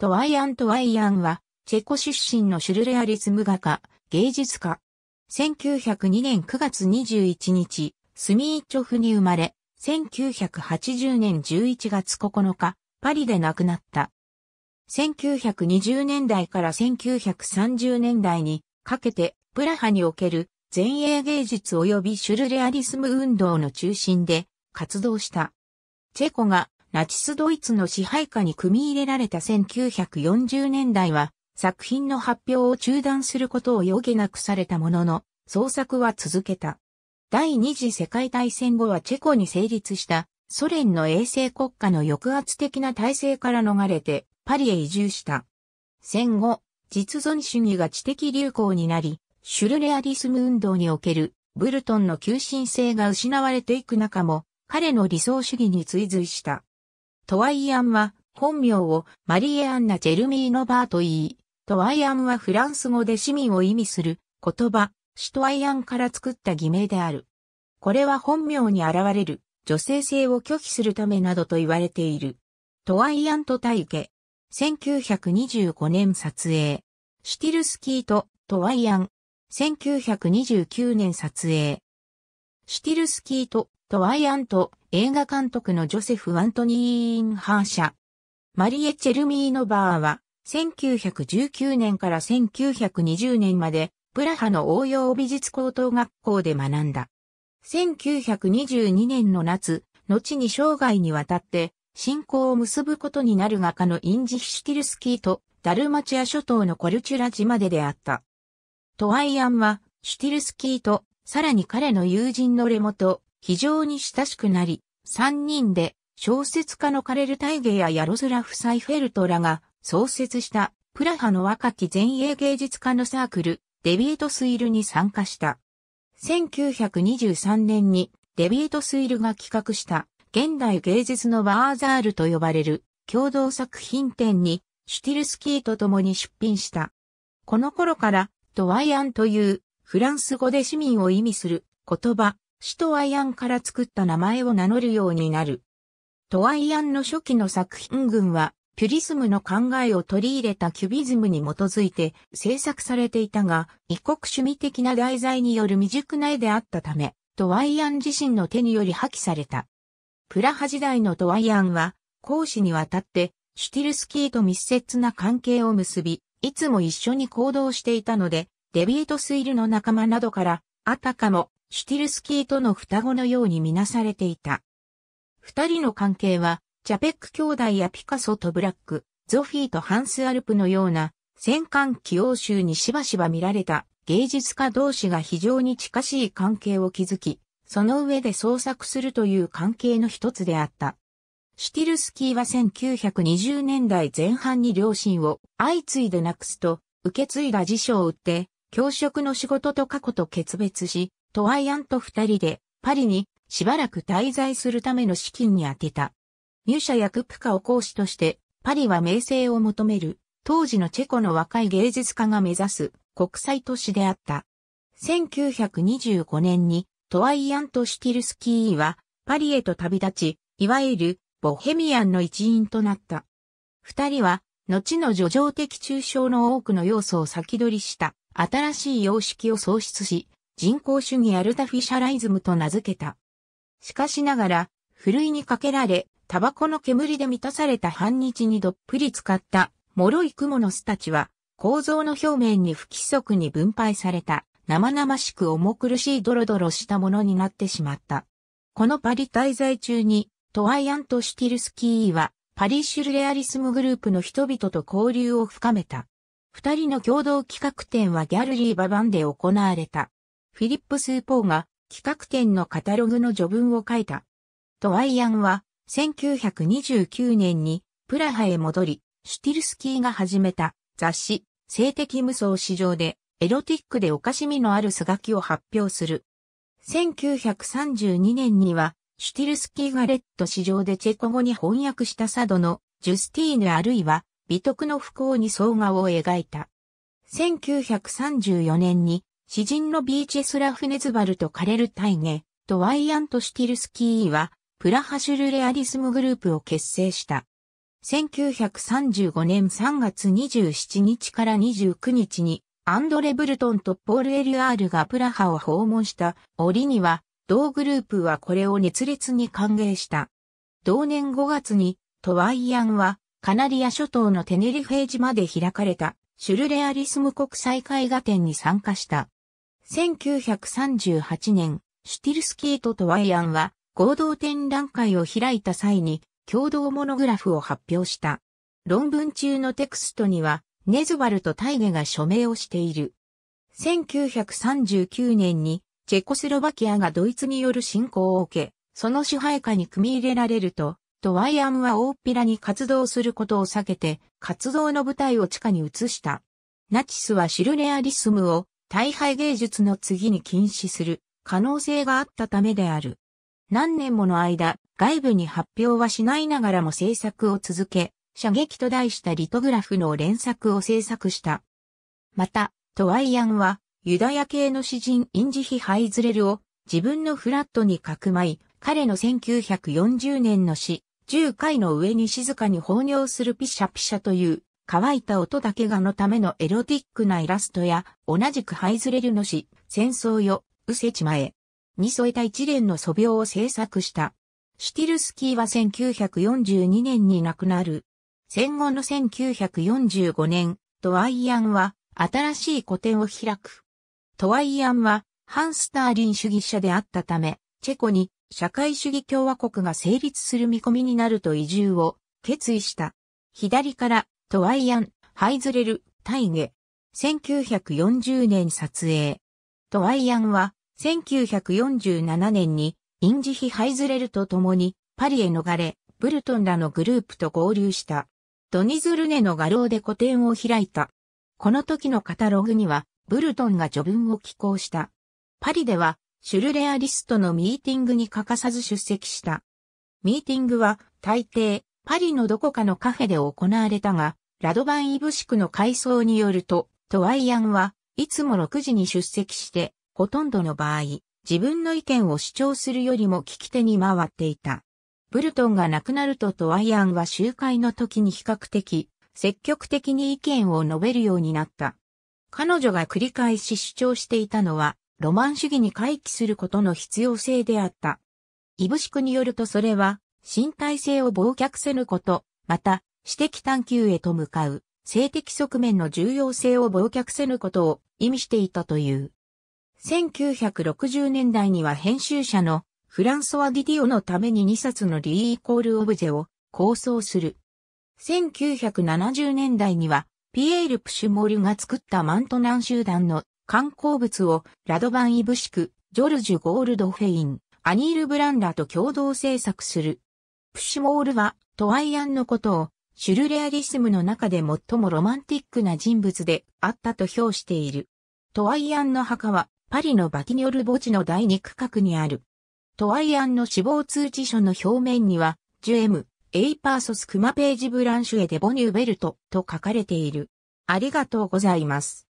トワイアン・トワイアンは、チェコ出身のシュルレアリスム画家、芸術家。1902年9月21日、スミーチョフに生まれ、1980年11月9日、パリで亡くなった。1920年代から1930年代にかけて、プラハにおける前衛芸術及びシュルレアリスム運動の中心で活動した。チェコがナチスドイツの支配下に組み入れられた1940年代は、作品の発表を中断することを余儀なくされたものの、創作は続けた。第二次世界大戦後はチェコに成立したソ連の衛星国家の抑圧的な体制から逃れてパリへ移住した。戦後、実存主義が知的流行になり、シュルレアリスム運動におけるブルトンの急進性が失われていく中も、彼の理想主義に追随した。トワイアンは、本名をマリエアンナ・ジェルミーノ・バーと言い、トワイアンはフランス語で市民を意味する言葉、シュトワイアンから作った偽名である。これは本名に現れる女性性を拒否するためなどと言われている。トワイアント体系。1925年撮影。シュティルスキーとトワイアン。1929年撮影。シュティルスキーとトワイアント映画監督のジョセフ・アントニー・インハーャ。マリエ・チェルミーノバーは、1919年から1920年まで、プラハの応用美術高等学校で学んだ。1922年の夏、後に生涯にわたって、信仰を結ぶことになる画家のインジ・ヒシュティルスキーと、ダルマチア諸島のコルチュラ島で出会った。トワイアンは、シュティルスキーと、さらに彼の友人のレモと、非常に親しくなり、三人で小説家のカレル・タイゲやヤロスラフ・サイフェルトらが創設したプラハの若き前衛芸術家のサークル、デビートスイルに参加した。1923年にデビートスイルが企画した現代芸術のバーザールと呼ばれる共同作品展にシュティルスキーと共に出品した。この頃からドワイアンというフランス語で市民を意味する言葉首都アイアンから作った名前を名乗るようになる。トアイアンの初期の作品群は、ピュリスムの考えを取り入れたキュビズムに基づいて制作されていたが、異国趣味的な題材による未熟な絵であったため、トワイアン自身の手により破棄された。プラハ時代のトワイアンは、講師にわたって、シュティルスキーと密接な関係を結び、いつも一緒に行動していたので、デビートスイルの仲間などから、あたかもシュティルスキーとの双子のようにみなされていた。二人の関係は、チャペック兄弟やピカソとブラック、ゾフィーとハンス・アルプのような、戦艦起用集にしばしば見られた芸術家同士が非常に近しい関係を築き、その上で創作するという関係の一つであった。シュティルスキーは1920年代前半に両親を相次いで亡くすと、受け継いだ辞書を売って、教職の仕事と過去と決別し、トワイアンと二人でパリにしばらく滞在するための資金に充てた。入社やクプカを講師としてパリは名声を求める当時のチェコの若い芸術家が目指す国際都市であった。1925年にトワイアント・シティルスキーはパリへと旅立ち、いわゆるボヘミアンの一員となった。二人は後の叙情的抽象の多くの要素を先取りした新しい様式を創出し、人工主義アルタフィシャライズムと名付けた。しかしながら、ふるいにかけられ、タバコの煙で満たされた半日にどっぷり使った脆い蜘蛛の巣たちは、構造の表面に不規則に分配された、生々しく重苦しいドロドロしたものになってしまった。このパリ滞在中に、トワイアント・シュティルスキーは、パリシュルレアリスムグループの人々と交流を深めた。二人の共同企画展はギャルリー・ババンで行われた。フィリップス・ーポーが企画展のカタログの序文を書いた。トワイアンは1929年にプラハへ戻り、シュティルスキーが始めた雑誌性的無双市場でエロティックでおかしみのあるスガキを発表する。1932年にはシュティルスキーがレッド市場でチェコ語に翻訳したサドのジュスティーヌあるいは美徳の不幸に総画を描いた。1934年に詩人のビーチェスラフネズバルとカレルタイネとワイアントシティルスキーは、プラハシュルレアリスムグループを結成した。1935年3月27日から29日に、アンドレ・ブルトンとポール・エリアールがプラハを訪問した折には、同グループはこれを熱烈に歓迎した。同年5月に、トワイアンは、カナリア諸島のテネリフェージまで開かれた、シュルレアリスム国際絵画展に参加した。1938年、シュティルスキーとトワイアンは合同展覧会を開いた際に共同モノグラフを発表した。論文中のテクストには、ネズバルとタイゲが署名をしている。1939年に、チェコスロバキアがドイツによる侵攻を受け、その支配下に組み入れられると、トワイアンは大っぴらに活動することを避けて、活動の舞台を地下に移した。ナチスはシルレアリスムを大敗芸術の次に禁止する可能性があったためである。何年もの間、外部に発表はしないながらも制作を続け、射撃と題したリトグラフの連作を制作した。また、トワイアンは、ユダヤ系の詩人インジヒ・ハイズレルを自分のフラットにかくまい、彼の1940年の詩、10回の上に静かに放尿するピシャピシャという乾いた音だけがのためのエロティックなイラストや、同じくハイズレルの詩、戦争よ、うせちまえ、に添えた一連の素描を制作した。シュティルスキーは1942年に亡くなる。戦後の1945年、トワイアンは新しい古典を開く。トワイアンは反スターリン主義者であったため、チェコに社会主義共和国が成立する見込みになると移住を決意した。左からトワイアン、ハイズレル、タイゲ。1940年撮影。トワイアンは、1947年に、インジヒ・ハイズレルと共に、パリへ逃れ、ブルトンらのグループと合流した。ドニズルネの画廊で個展を開いた。この時のカタログには、ブルトンが序文を寄稿した。パリでは、シュルレアリストのミーティングに欠かさず出席した。ミーティングは、大抵、パリのどこかのカフェで行われたが、ラドバン・イブシクの回想によると、トワイアンはいつも6時に出席して、ほとんどの場合、自分の意見を主張するよりも聞き手に回っていた。ブルトンが亡くなるとトワイアンは集会の時に比較的、積極的に意見を述べるようになった。彼女が繰り返し主張していたのは、ロマン主義に回帰することの必要性であった。イブシクによるとそれは、身体性を忘却せぬこと、また、私的探求へと向かう、性的側面の重要性を忘却せぬことを意味していたという。1960年代には編集者のフランソワ・ディディオのために2冊のリー・イコール・オブジェを構想する。1970年代にはピエール・プシュモルが作ったマントナン集団の観光物をラドバン・イブシク、ジョルジュ・ゴールド・フェイン、アニール・ブランラーと共同制作する。プシュモールは、トワイアンのことを、シュルレアリスムの中で最もロマンティックな人物であったと評している。トワイアンの墓は、パリのバティニョル墓地の第2区画にある。トワイアンの死亡通知書の表面には、ジュエム、エイパーソスクマページブランシュエデボニューベルトと書かれている。ありがとうございます。